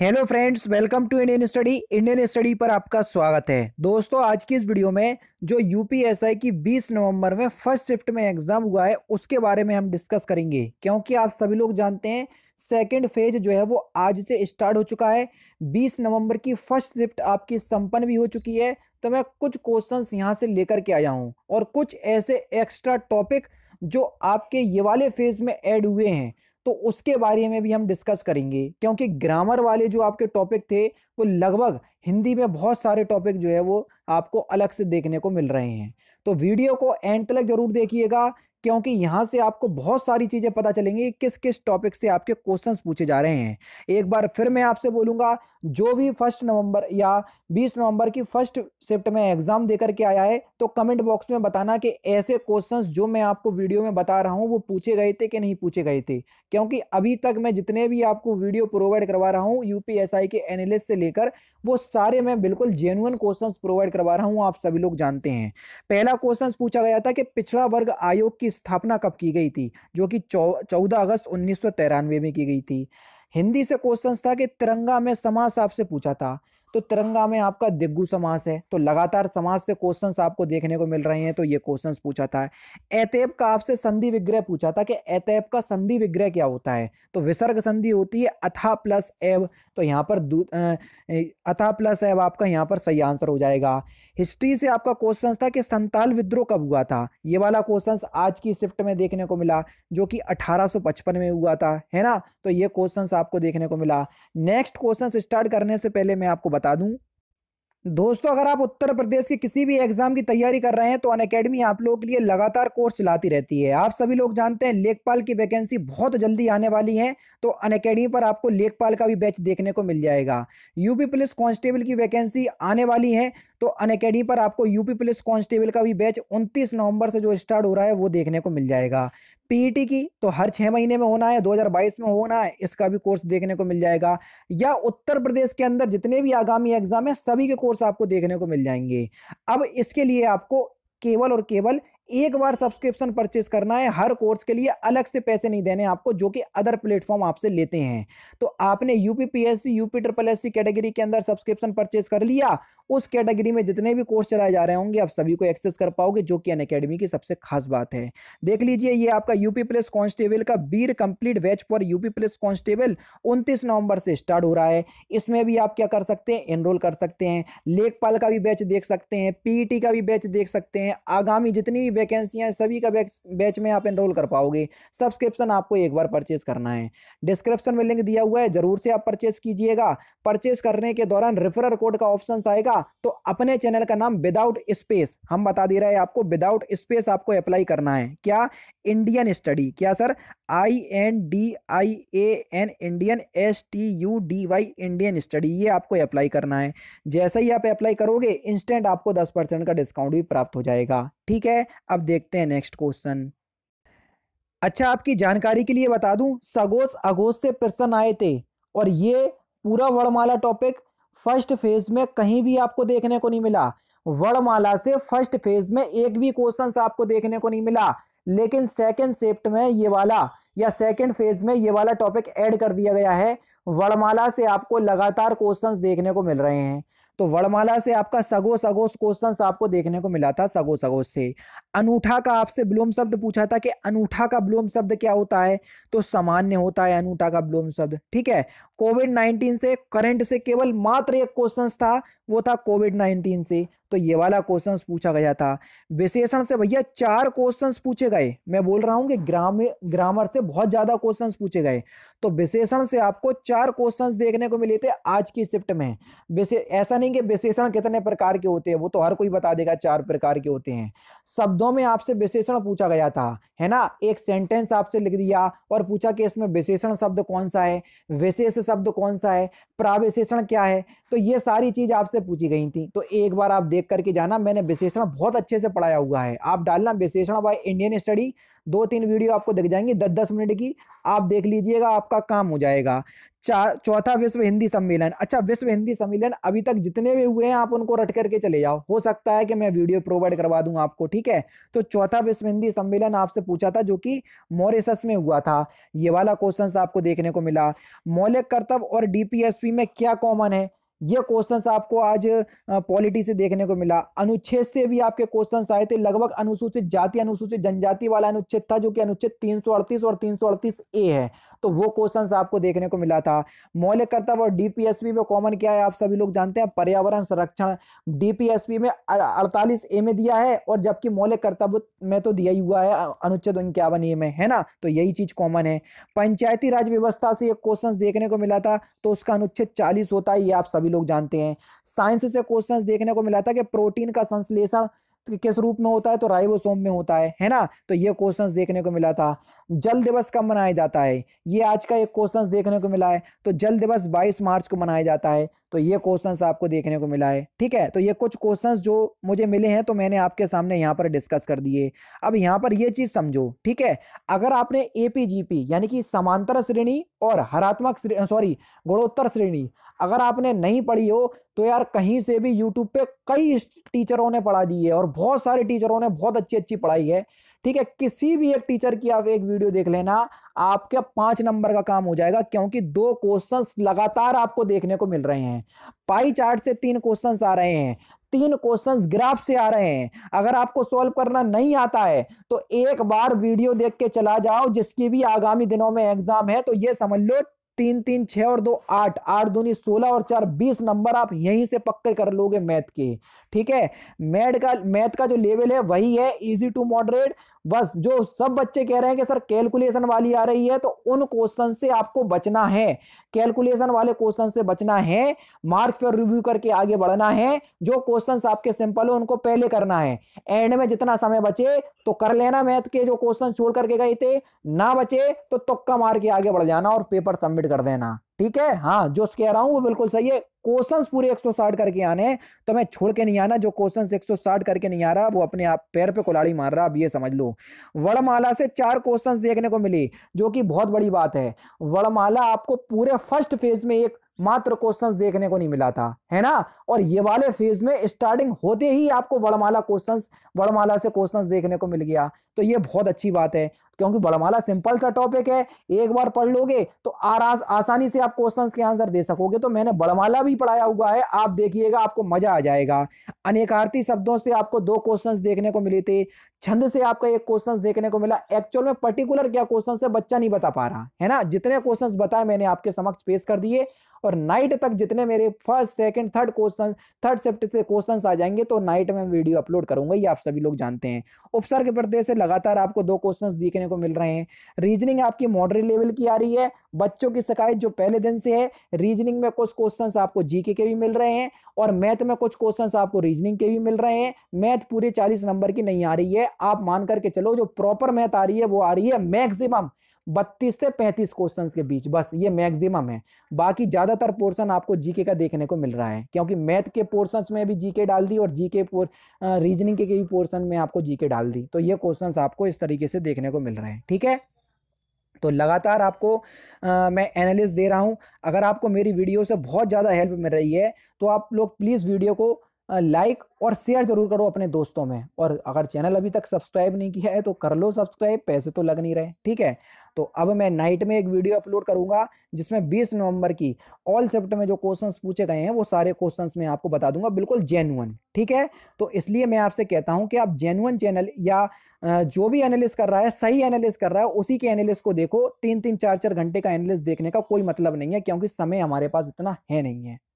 hello friends welcome to Indian study Indian study पर आपका स्वागत है दोस्तों आज की इस वीडियो में जो यूपीएसआई की 20 नवंबर में फर्स्ट शिफ्ट में एग्जाम हुआ है उसके बारे में हम डिस्कस करेंगे क्योंकि आप सभी लोग जानते हैं सेकेंड फेज जो है वो आज से स्टार्ट हो चुका है 20 नवंबर की फर्स्ट शिफ्ट आपकी संपन्न भी हो चुकी है तो मैं कुछ क्वेश्चन यहाँ से लेकर के आया हूँ और कुछ ऐसे एक्स्ट्रा टॉपिक जो आपके ये वाले फेज में एड हुए हैं तो उसके बारे में भी हम डिस्कस करेंगे क्योंकि ग्रामर वाले जो आपके टॉपिक थे वो लगभग हिंदी में बहुत सारे टॉपिक जो है वो आपको अलग से देखने को मिल रहे हैं तो वीडियो को एंड तक जरूर देखिएगा क्योंकि यहाँ से आपको बहुत सारी चीज़ें पता चलेंगी किस किस टॉपिक से आपके क्वेश्चंस पूछे जा रहे हैं एक बार फिर मैं आपसे बोलूँगा जो भी फर्स्ट नवंबर या बीस नवंबर की फर्स्ट शिफ्ट में एग्ज़ाम दे करके आया है तो कमेंट बॉक्स में बताना कि ऐसे क्वेश्चंस जो मैं आपको वीडियो में बता रहा हूँ वो पूछे गए थे कि नहीं पूछे गए थे क्योंकि अभी तक मैं जितने भी आपको वीडियो प्रोवाइड करवा रहा हूँ यू के एनालिस्ट से लेकर वो सारे मैं बिल्कुल जेनुअन क्वेश्चन प्रोवाइड करवा रहा हूँ आप सभी लोग जानते हैं पहला क्वेश्चन पूछा गया था कि पिछड़ा वर्ग आयोग की स्थापना कब की गई थी जो कि चौदह अगस्त उन्नीस में की गई थी हिंदी से क्वेश्चन था कि तिरंगा में समास आपसे पूछा था तो तिरंगा में आपका दिग्गु समास है तो लगातार समास से क्वेश्चन आपको देखने को मिल रहे हैं तो ये क्वेश्चन पूछा था एतेब का आपसे संधि विग्रह पूछा था कि एतेब का संधि विग्रह क्या होता है तो विसर्ग संधि होती है अथा प्लस एव तो यहाँ पर अथा प्लस एव आपका यहाँ पर सही आंसर हो जाएगा हिस्ट्री से आपका क्वेश्चन था कि संताल विद्रोह कब हुआ था ये वाला क्वेश्चन आज की शिफ्ट में देखने को मिला जो कि 1855 में हुआ था है ना तो ये क्वेश्चन आपको देखने को मिला नेक्स्ट क्वेश्चन स्टार्ट करने से पहले मैं आपको बता बता दूं दोस्तों अगर आप उत्तर प्रदेश के किसी भी एग्जाम की तैयारी कर रहे हैं तो अन अकेडमी आप लोगों के लिए लगातार कोर्स चलाती रहती है आप सभी लोग जानते हैं लेखपाल की वैकेंसी बहुत जल्दी आने वाली है तो अन अकेडमी पर आपको लेखपाल का भी बैच देखने को मिल जाएगा यूपी पुलिस कांस्टेबल की वैकेंसी आने वाली है तो अनकेडमी पर आपको यूपी पुलिस कांस्टेबल का भी बैच 29 नवंबर से जो स्टार्ट हो रहा है वो देखने को मिल जाएगा पीईटी की तो हर छः महीने में होना है 2022 में होना है इसका भी कोर्स देखने को मिल जाएगा या उत्तर प्रदेश के अंदर जितने भी आगामी एग्जाम है सभी के कोर्स आपको देखने को मिल जाएंगे अब इसके लिए आपको केवल और केवल एक बार सब्सक्रिप्शन परचेज करना है हर कोर्स के लिए अलग से पैसे नहीं देने आपको जो कि अदर प्लेटफॉर्म आपसे लेते हैं तो आपने UPPSC UP triple S category के अंदर सब्सक्रिप्शन परचेज कर लिया उस कैटेगरी में जितने भी कोर्स चलाए जा रहे होंगे आप सभी को एक्सेस कर पाओगे जो कि अन की सबसे खास बात है देख लीजिए ये आपका यूपी प्लस कांस्टेबल का बीर complete batch for UP plus constable 29 नवंबर से स्टार्ट हो रहा है इसमें भी आप क्या कर सकते हैं एनरोल कर सकते हैं लेखपाल का भी बैच देख सकते हैं पीई e का भी बैच देख सकते हैं आगामी जितनी भी वैकेंसियाँ सभी का बैच में आप एनरोल कर पाओगे सब्सक्रिप्शन आपको एक बार परचेज करना है डिस्क्रिप्शन में लिंक दिया हुआ है ज़रूर से आप परचेज कीजिएगा परचेज करने के दौरान रेफरल कोड का ऑप्शन आएगा तो अपने चैनल का नाम विदाउट स्पेस हम बता दे रहे हैं आपको विदाउट स्पेस आपको अप्लाई करना है क्या इंडियन स्टडी क्या sir I N D I A N Indian S T U D Y Indian study ये आपको अप्लाई करना है जैसे ही आप अप्लाई करोगे इंस्टेंट आपको दस परसेंट का डिस्काउंट भी प्राप्त हो जाएगा ठीक है अब देखते हैं नेक्स्ट क्वेश्चन अच्छा आपकी जानकारी के लिए बता दूं सगोस अगोस से प्रश्न आए थे और ये पूरा वर्णमाला टॉपिक फर्स्ट फेज में कहीं भी आपको देखने को नहीं मिला वर्णमाला से फर्स्ट फेज में एक भी क्वेश्चन आपको देखने को नहीं मिला लेकिन सेकेंड शिफ्ट में ये वाला या सेकेंड फेज में ये वाला टॉपिक एड कर दिया गया है वर्णमाला से आपको लगातार क्वेश्चंस देखने को मिल रहे हैं तो वर्णमाला से आपका सगो सगोस क्वेश्चंस आपको देखने को मिला था सगो सगोस से अनूठा का आपसे ब्लूम शब्द पूछा था कि अनूठा का ब्लूम शब्द क्या होता है तो सामान्य होता है अनूठा का ब्लूम शब्द ठीक है कोविड नाइन्टीन से करंट से केवल मात्र एक क्वेश्चन था वो था कोविड नाइन्टीन से तो ये वाला क्वेश्चन पूछा गया था विशेषण से भैया चार क्वेश्चन पूछे गए मैं बोल रहा हूँ कि ग्राम ग्रामर से बहुत ज़्यादा क्वेश्चन पूछे गए तो विशेषण से आपको चार क्वेश्चन देखने को मिले थे आज की शिफ्ट में ऐसा नहीं कि विशेषण कितने प्रकार के होते हैं वो तो हर कोई बता देगा चार प्रकार के होते हैं शब्दों में आपसे विशेषण पूछा गया था है ना एक सेंटेंस आपसे लिख दिया और पूछा कि इसमें विशेषण शब्द कौन सा है विशेष शब्द कौन सा है प्राविशेषण क्या है तो ये सारी चीज आपसे पूछी गई थी तो एक बार आप देख करके जाना मैंने विशेषण बहुत अच्छे से पढ़ाया हुआ है आप डालना विशेषण बाय इंडियन स्टडी दो तीन वीडियो आपको दिख जाएंगे दस दस मिनट की आप देख लीजिएगा आपका काम हो जाएगा चौथा विश्व हिंदी सम्मेलन अच्छा विश्व हिंदी सम्मेलन अभी तक जितने भी हुए हैं आप उनको रट करके चले जाओ हो सकता है कि मैं वीडियो प्रोवाइड करवा दूं आपको ठीक है तो चौथा विश्व हिंदी सम्मेलन आपसे पूछा था जो कि मॉरिसस में हुआ था ये वाला क्वेश्चन आपको देखने को मिला मौलिक कर्तव्य और डीपीएसपी में क्या कॉमन है ये क्वेश्चन आपको आज पॉलिटी से देखने को मिला अनुच्छेद से भी आपके क्वेश्चन आए थे लगभग अनुसूचित जाति अनुसूचित जनजाति वाला अनुच्छेद था जो कि अनुच्छेद 338 और 338 ए है तो वो क्वेश्चन आपको देखने को मिला था मौलिक कर्तव्य और डीपीएसपी में कॉमन क्या है आप सभी लोग जानते हैं पर्यावरण संरक्षण डीपीएसपी में अड़तालीस ए में दिया है और जबकि मौलिक कर्तव्य में तो दिया ही हुआ है अनुच्छेद इक्यावन ए में है ना तो यही चीज कॉमन है पंचायती राज व्यवस्था से एक क्वेश्चन देखने को मिला था तो उसका अनुच्छेद चालीस होता है ये आप सभी लोग जानते हैं साइंस से क्वेश्चन देखने को मिला था कि प्रोटीन का संश्लेषण किस रूप में होता है तो राइबोसोम में होता है है ना तो ये क्वेश्चंस देखने को मिला था जल दिवस कब मनाया जाता है ये आज का एक क्वेश्चन देखने को मिला है तो जल दिवस 22 मार्च को मनाया जाता है तो ये क्वेश्चन आपको देखने को मिला है ठीक है तो ये कुछ क्वेश्चन जो मुझे मिले हैं तो मैंने आपके सामने यहाँ पर डिस्कस कर दिए अब यहाँ पर ये चीज समझो ठीक है अगर आपने एपीजीपी यानी कि समांतर श्रेणी और हरात्मक सॉरी गुणोत्तर श्रेणी अगर आपने नहीं पढ़ी हो तो यार कहीं से भी यूट्यूब पे कई टीचरों ने पढ़ा दी है और बहुत सारे टीचरों ने बहुत अच्छी अच्छी पढ़ाई है ठीक है किसी भी एक टीचर की आप एक वीडियो देख लेना आपके पांच नंबर का काम हो जाएगा क्योंकि दो क्वेश्चंस लगातार आपको देखने को मिल रहे हैं पाई चार्ट से तीन क्वेश्चंस आ रहे हैं तीन क्वेश्चंस ग्राफ से आ रहे हैं अगर आपको सॉल्व करना नहीं आता है तो एक बार वीडियो देख के चला जाओ जिसकी भी आगामी दिनों में एग्जाम है तो ये समझ लो तीन तीन छह और दो आठ आठ दूनी सोलह और चार बीस नंबर आप यहीं से पक्के कर लोगे मैथ के ठीक है मैथ का मैथ का जो लेवल है वही है इजी टू मॉडरेट बस जो सब बच्चे कह रहे हैं कि सर कैलकुलेशन वाली आ रही है तो उन क्वेश्चन से आपको बचना है कैलकुलेशन वाले क्वेश्चन से बचना है मार्क पर रिव्यू करके आगे बढ़ना है जो क्वेश्चन आपके सिंपल हो उनको पहले करना है एंड में जितना समय बचे तो कर लेना मैथ के जो क्वेश्चन छोड़ करके गए थे ना बचे तो तुक्का मार के आगे बढ़ जाना और पेपर सबमिट कर देना ठीक है हाँ जो कह रहा हूं वो बिल्कुल सही है क्वेश्चन पूरे 160 करके आने तो मैं छोड़ के नहीं आना जो क्वेश्चन 160 करके नहीं आ रहा वो अपने आप पैर पे कुलाड़ी मार रहा अब ये समझ लो वर्णमाला से चार क्वेश्चन देखने को मिली जो कि बहुत बड़ी बात है वर्णमाला आपको पूरे फर्स्ट फेज में एक मात्र क्वेश्चन देखने को नहीं मिला था है ना और ये वाले फेज में स्टार्टिंग होते ही आपको वर्णमाला क्वेश्चन वर्णमाला से क्वेश्चन देखने को मिल गया तो ये बहुत अच्छी बात है क्योंकि बड़माला सिंपल सा टॉपिक है एक बार पढ़ लोगे तो आरास आसानी से आप क्वेश्चंस के आंसर दे सकोगे तो मैंने बड़माला भी भी पढ़ाया हुआ है आप देखिएगा आपको मजा आ जाएगा अनेकार्थी शब्दों से आपको दो क्वेश्चंस देखने को मिले थे छंद से आपका एक क्वेश्चंस देखने को मिला एक्चुअल में पर्टिकुलर क्या क्वेश्चंस है बच्चा नहीं बता पा रहा है ना जितने क्वेश्चंस बताए मैंने आपके समक्ष पेश कर दिए और नाइट तक जितने मेरे first second third question third सेप्ट से क्वेश्चन आ जाएंगे तो नाइट में वीडियो अपलोड करूंगा ये आप सभी लोग जानते हैं उपसर्ग प्रत्यय से लगातार आपको दो क्वेश्चन देखने को मिल रहे हैं रीजनिंग आपकी मॉडरेट लेवल की आ रही है बच्चों की शिकायत जो पहले दिन से है रीजनिंग में कुछ क्वेश्चन आपको जीके के भी मिल रहे हैं और मैथ में कुछ क्वेश्चन आपको रीजनिंग के भी मिल रहे हैं मैथ पूरे चालीस नंबर की नहीं आ रही है आप मान करके चलो जो प्रॉपर मैथ आ रही है वो आ रही है मैक्सिमम बत्तीस से पैंतीस क्वेश्चंस के बीच बस ये मैक्सिमम है बाकी ज्यादातर पोर्शन आपको जीके का देखने को मिल रहा है क्योंकि मैथ के पोर्शंस में भी जीके डाल दी और जीके रीजनिंग के, भी पोर्शन में आपको जीके डाल दी तो ये क्वेश्चन आपको इस तरीके से देखने को मिल रहे हैं ठीक है तो लगातार आपको आ, मैं एनालिस दे रहा हूं अगर आपको मेरी वीडियो से बहुत ज़्यादा हेल्प मिल रही है तो आप लोग प्लीज़ वीडियो को लाइक और शेयर जरूर करो अपने दोस्तों में और अगर चैनल अभी तक सब्सक्राइब नहीं किया है तो कर लो सब्सक्राइब पैसे तो लग नहीं रहे ठीक है तो अब मैं नाइट में एक वीडियो अपलोड करूंगा जिसमें 20 नवंबर की ऑल सेप्ट में जो क्वेश्चंस पूछे गए हैं वो सारे क्वेश्चंस मैं आपको बता दूंगा बिल्कुल जेनुअन ठीक है तो इसलिए मैं आपसे कहता हूं कि आप जेनुअन चैनल या जो भी एनालिस कर रहा है सही एनालिस कर रहा है उसी के एनालिस को देखो तीन तीन चार चार घंटे का एनालिस देखने का कोई मतलब नहीं है क्योंकि समय हमारे पास इतना है नहीं है